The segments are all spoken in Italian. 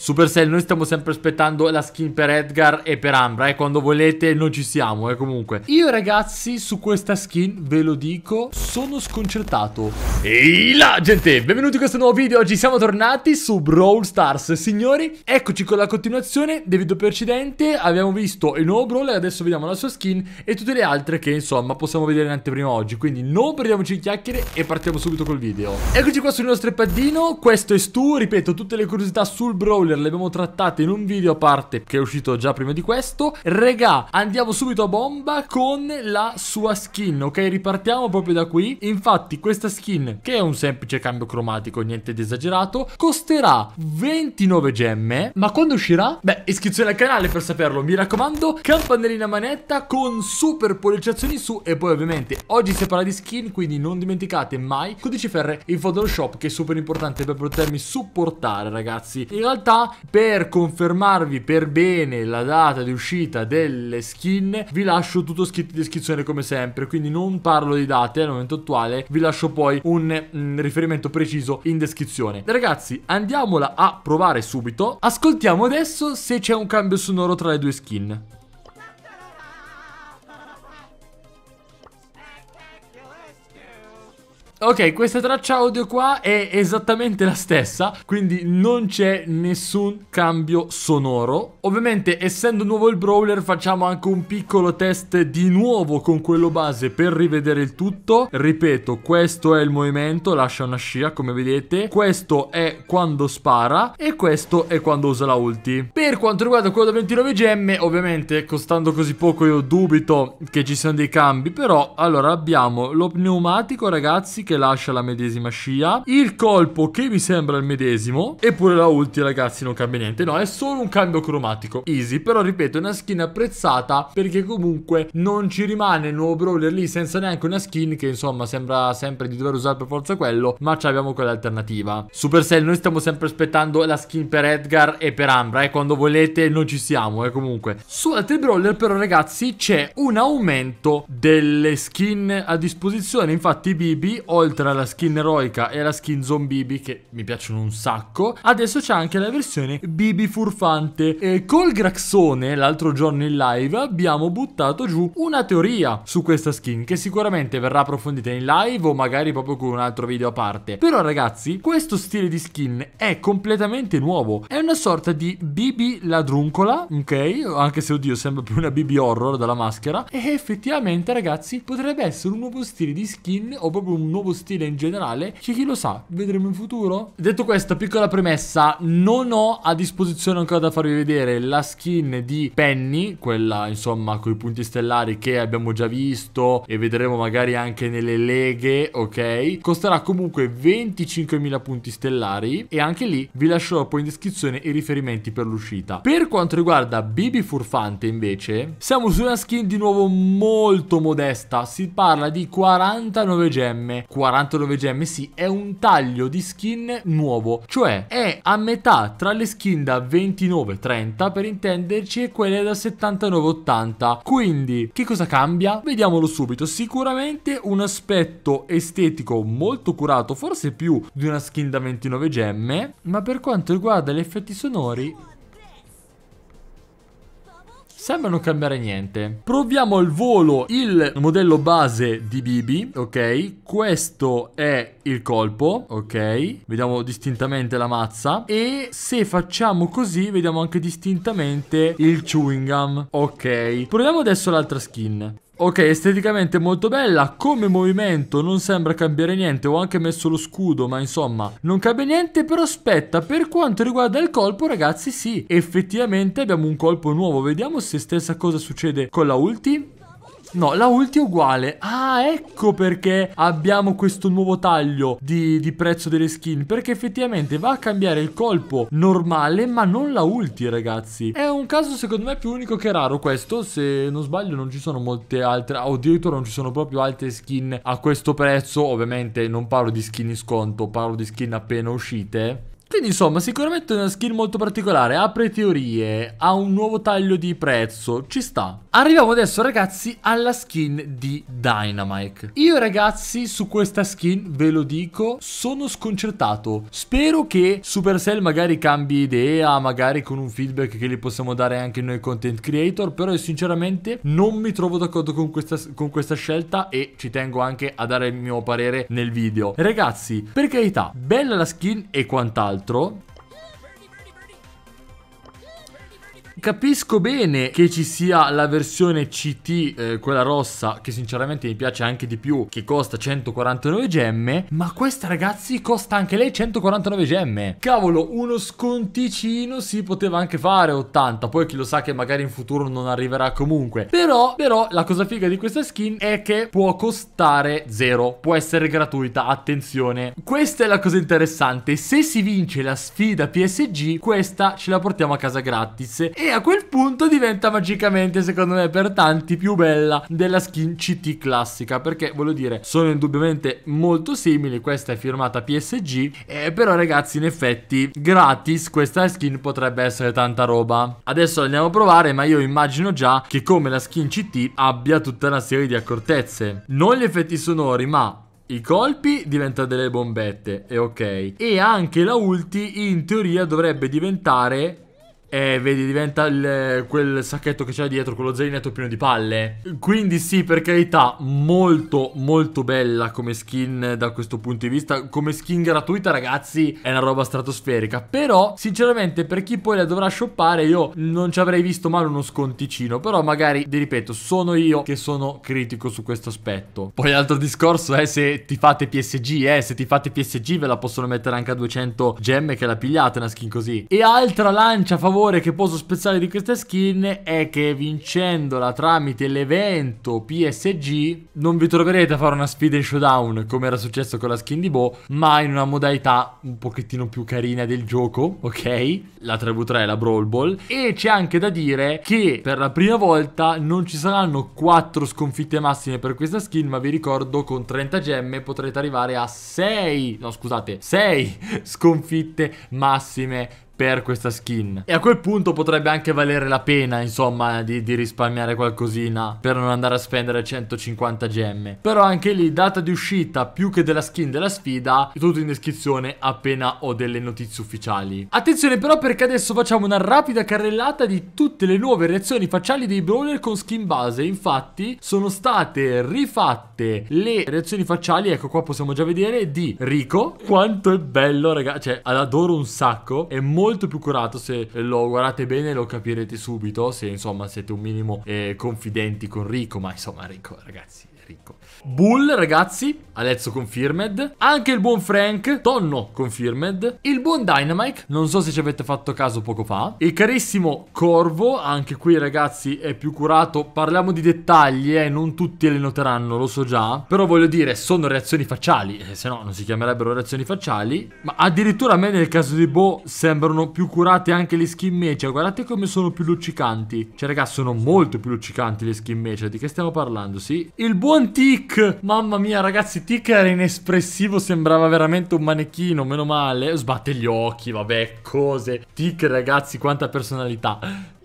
Supercell, noi stiamo sempre aspettando la skin per Edgar e per Ambra, e eh? quando volete noi ci siamo, eh, comunque. Io ragazzi, su questa skin, ve lo dico, sono sconcertato. Ehi là, gente, benvenuti in questo nuovo video, oggi siamo tornati su Brawl Stars. Signori, eccoci con la continuazione del video precedente, abbiamo visto il nuovo Brawl, e adesso vediamo la sua skin e tutte le altre che, insomma, possiamo vedere in anteprima oggi. Quindi non perdiamoci in chiacchiere e partiamo subito col video. Eccoci qua sul nostro paddino, questo è Stu, ripeto, tutte le curiosità sul Brawl Brawler le abbiamo trattate in un video a parte che è uscito già prima di questo. Regà, andiamo subito a bomba con la sua skin, ok? Ripartiamo proprio da qui. Infatti questa skin, che è un semplice cambio cromatico, niente di esagerato, costerà 29 gemme. Ma quando uscirà? Beh, iscrizione al canale per saperlo, mi raccomando. Campanellina manetta con super polliciazioni su e poi ovviamente oggi si parla di skin, quindi non dimenticate mai codice ferre in Photoshop che è super importante per potermi supportare, ragazzi. In realtà per confermarvi per bene la data di uscita delle skin vi lascio tutto scritto in descrizione come sempre quindi non parlo di date al momento attuale vi lascio poi un mm, riferimento preciso in descrizione ragazzi andiamola a provare subito ascoltiamo adesso se c'è un cambio sonoro tra le due skin Ok, questa traccia audio qua è esattamente la stessa, quindi non c'è nessun cambio sonoro. Ovviamente, essendo nuovo il brawler, facciamo anche un piccolo test di nuovo con quello base per rivedere il tutto. Ripeto, questo è il movimento, lascia una scia, come vedete. Questo è quando spara e questo è quando usa la ulti. Per quanto riguarda quello da 29 gemme, ovviamente, costando così poco, io dubito che ci siano dei cambi, però, allora, abbiamo lo pneumatico, ragazzi, che lascia la medesima scia, il colpo che mi sembra il medesimo, eppure la ulti ragazzi non cambia niente, no è solo un cambio cromatico, easy, però ripeto è una skin apprezzata perché comunque non ci rimane il nuovo brawler lì senza neanche una skin che insomma sembra sempre di dover usare per forza quello, ma ci abbiamo quella alternativa. Supercell, noi stiamo sempre aspettando la skin per Edgar e per Ambra, e eh, quando volete non ci siamo, eh, comunque. Su altri brawler però ragazzi c'è un aumento delle skin a disposizione, infatti Bibi ho oltre alla skin eroica e alla skin zombibi che mi piacciono un sacco, adesso c'è anche la versione Bibi furfante. E col Graxone, l'altro giorno in live, abbiamo buttato giù una teoria su questa skin che sicuramente verrà approfondita in live o magari proprio con un altro video a parte. Però ragazzi, questo stile di skin è completamente nuovo. È una sorta di BB ladruncola, ok? Anche se oddio sembra più una BB horror dalla maschera. E effettivamente ragazzi potrebbe essere un nuovo stile di skin o proprio un nuovo stile in generale che chi lo sa, vedremo in futuro. Detto questo, piccola premessa, non ho a disposizione ancora da farvi vedere la skin di Penny, quella insomma con i punti stellari che abbiamo già visto e vedremo magari anche nelle leghe, ok? Costerà comunque 25.000 punti stellari e anche lì vi lascerò poi in descrizione i riferimenti per l'uscita. Per quanto riguarda Bibi Furfante invece, siamo su una skin di nuovo molto modesta, si parla di 49 gemme, 49 gemme, sì, è un taglio di skin nuovo, cioè è a metà tra le skin da 29-30 per intenderci e quelle da 79-80. Quindi, che cosa cambia? Vediamolo subito. Sicuramente un aspetto estetico molto curato, forse più di una skin da 29 gemme, ma per quanto riguarda gli effetti sonori Sembra non cambiare niente. Proviamo al volo il modello base di Bibi, ok? Questo è il colpo, ok? Vediamo distintamente la mazza. E se facciamo così, vediamo anche distintamente il chewing gum, ok? Proviamo adesso l'altra skin. Ok, esteticamente molto bella, come movimento non sembra cambiare niente, ho anche messo lo scudo, ma insomma, non cambia niente, però aspetta, per quanto riguarda il colpo, ragazzi, sì, effettivamente abbiamo un colpo nuovo, vediamo se stessa cosa succede con la ulti. No, la ulti è uguale. Ah, ecco perché abbiamo questo nuovo taglio di, di, prezzo delle skin. Perché effettivamente va a cambiare il colpo normale, ma non la ulti, ragazzi. È un caso secondo me più unico che raro questo. Se non sbaglio non ci sono molte altre... O addirittura non ci sono proprio altre skin a questo prezzo. Ovviamente non parlo di skin in sconto, parlo di skin appena uscite. Quindi insomma sicuramente è una skin molto particolare, apre teorie, ha un nuovo taglio di prezzo, ci sta. Arriviamo adesso ragazzi alla skin di Dynamite. Io ragazzi su questa skin ve lo dico, sono sconcertato. Spero che Supercell magari cambi idea, magari con un feedback che gli possiamo dare anche noi content creator, però io sinceramente non mi trovo d'accordo con con questa scelta e ci tengo anche a dare il mio parere nel video. Ragazzi, per carità, bella la skin e quant'altro altro Capisco bene che ci sia la versione CT, eh, quella rossa, che sinceramente mi piace anche di più, che costa 149 gemme, ma questa ragazzi costa anche lei 149 gemme. Cavolo, uno sconticino si poteva anche fare 80, poi chi lo sa che magari in futuro non arriverà comunque. Però, però, la cosa figa di questa skin è che può costare 0, può essere gratuita, attenzione. Questa è la cosa interessante, se si vince la sfida PSG, questa ce la portiamo a casa gratis. E e a quel punto diventa magicamente secondo me per tanti più bella della skin CT classica perché voglio dire sono indubbiamente molto simili questa è firmata PSG eh, però ragazzi in effetti gratis questa skin potrebbe essere tanta roba adesso andiamo a provare ma io immagino già che come la skin CT abbia tutta una serie di accortezze non gli effetti sonori ma i colpi diventano delle bombette, è ok. E anche la ulti in teoria dovrebbe diventare e vedi, diventa il, quel sacchetto che c'è dietro, quello zainetto pieno di palle. Quindi sì, per carità, molto molto bella come skin da questo punto di vista. Come skin gratuita, ragazzi, è una roba stratosferica. Però, sinceramente, per chi poi la dovrà shoppare, io non ci avrei visto male uno sconticino. Però magari, vi ripeto, sono io che sono critico su questo aspetto. Poi altro discorso è se ti fate PSG, eh, se ti fate PSG ve la possono mettere anche a 200 gemme che la pigliate una skin così. E altra lancia favorevole favore che posso spezzare di questa skin è che vincendola tramite l'evento PSG non vi troverete a fare una sfida in showdown come era successo con la skin di Bo, ma in una modalità un pochettino più carina del gioco, ok? La 3v3 e la Brawl Ball. E c'è anche da dire che per la prima volta non ci saranno 4 sconfitte massime per questa skin, ma vi ricordo con 30 gemme potrete arrivare a 6, no scusate, 6 sconfitte massime per questa skin. E a quel punto potrebbe anche valere la pena, insomma, di, di, risparmiare qualcosina per non andare a spendere 150 gemme. Però anche lì, data di uscita più che della skin della sfida, è tutto in descrizione appena ho delle notizie ufficiali. Attenzione però perché adesso facciamo una rapida carrellata di tutte le nuove reazioni facciali dei brawler con skin base. Infatti sono state rifatte le reazioni facciali, ecco qua possiamo già vedere, di Rico. Quanto è bello, ragazzi, cioè adoro un sacco, è molto molto più curato se lo guardate bene lo capirete subito se insomma siete un minimo eh, confidenti con Rico ma insomma Rico ragazzi ricco. Bull, ragazzi, Alezzo confirmed. Anche il buon Frank, Tonno confirmed. Il buon Dynamite, non so se ci avete fatto caso poco fa. Il carissimo Corvo, anche qui ragazzi è più curato. Parliamo di dettagli, eh, non tutti le noteranno, lo so già. Però voglio dire, sono reazioni facciali, eh, se no non si chiamerebbero reazioni facciali. Ma addirittura a me nel caso di Bo sembrano più curate anche le skin match. Cioè, guardate come sono più luccicanti. Cioè ragazzi, sono molto più luccicanti le skin match. Di che stiamo parlando, sì? Il buon Buon Tic! Mamma mia, ragazzi, Tic era inespressivo, sembrava veramente un manichino, meno male. Sbatte gli occhi, vabbè, cose. Tic, ragazzi, quanta personalità.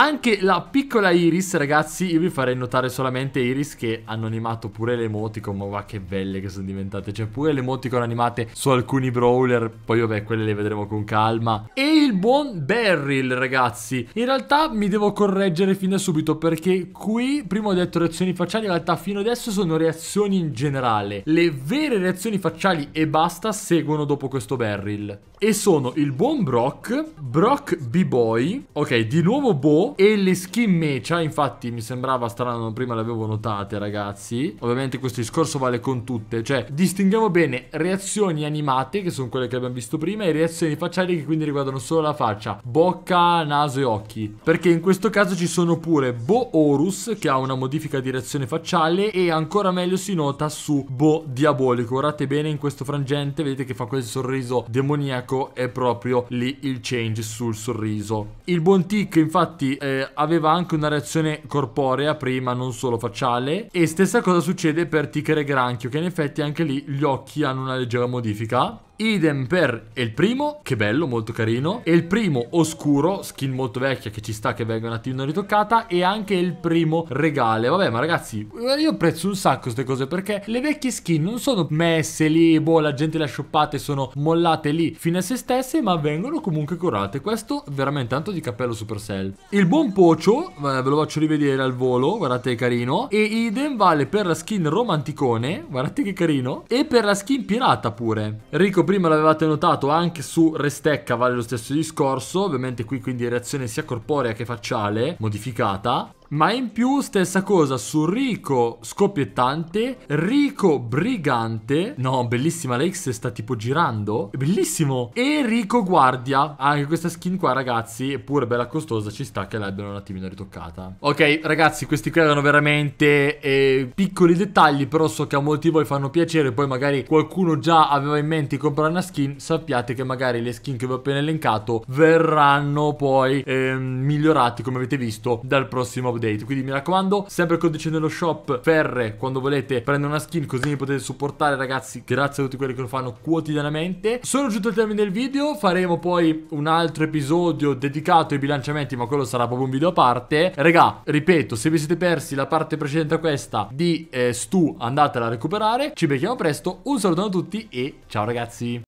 Anche la piccola Iris, ragazzi, io vi farei notare solamente Iris che hanno animato pure le emoticon, ma va che belle che sono diventate, cioè pure le emoticon animate su alcuni brawler, poi vabbè, quelle le vedremo con calma. E il buon Beryl, ragazzi, in realtà mi devo correggere fin da subito perché qui prima ho detto reazioni facciali, in realtà fino adesso sono reazioni in generale. Le vere reazioni facciali e basta seguono dopo questo barrel. E sono il buon Brock, Brock B-Boy, ok, di nuovo Bo e le skin Mecha, infatti mi sembrava strano, prima le avevo notate ragazzi. Ovviamente questo discorso vale con tutte, cioè distinguiamo bene reazioni animate, che sono quelle che abbiamo visto prima, e reazioni facciali che quindi riguardano solo la faccia, bocca, naso e occhi. Perché in questo caso ci sono pure Bo Horus, che ha una modifica di reazione facciale, e ancora ancora meglio si nota su Bo Diabolico. Guardate bene in questo frangente, vedete che fa quel sorriso demoniaco, è proprio lì il change sul sorriso. Il buon Tick infatti eh, aveva anche una reazione corporea prima, non solo facciale, e stessa cosa succede per Ticker e Granchio, che in effetti anche lì gli occhi hanno una leggera modifica. Idem per il primo, che bello, molto carino. E il primo oscuro, skin molto vecchia che ci sta che venga un attimo ritoccata. E anche il primo regale. Vabbè, ma ragazzi, eh, io prezzo un sacco queste cose perché le vecchie skin non sono messe lì, boh, la gente le ha shoppate, sono mollate lì fino a se stesse, ma vengono comunque curate. Questo veramente tanto di cappello Supercell. Il buon Pocio, eh, ve lo faccio rivedere al volo, guardate che carino. E idem vale per la skin romanticone, guardate che carino. E per la skin pirata pure. Rico prima l'avevate notato anche su Restecca vale lo stesso discorso, ovviamente qui quindi reazione sia corporea che facciale modificata ma in più stessa cosa su Rico scoppiettante, Rico brigante, no bellissima la X sta tipo girando, bellissimo, e Rico guardia, anche questa skin qua ragazzi, è pure bella costosa, ci sta che l'abbiano un attimino ritoccata. Ok ragazzi questi qui erano veramente eh, piccoli dettagli, però so che a molti di voi fanno piacere, poi magari qualcuno già aveva in mente di comprare una skin, sappiate che magari le skin che vi ho appena elencato verranno poi eh, migliorate come avete visto dal prossimo video update. Quindi mi raccomando, sempre il codice nello shop ferre quando volete prendere una skin così mi potete supportare ragazzi. Grazie a tutti quelli che lo fanno quotidianamente. Sono giunto al termine del video, faremo poi un altro episodio dedicato ai bilanciamenti, ma quello sarà proprio un video a parte. Regà, ripeto, se vi siete persi la parte precedente a questa di eh, Stu, andatela a recuperare. Ci becchiamo presto, un saluto a tutti e ciao ragazzi.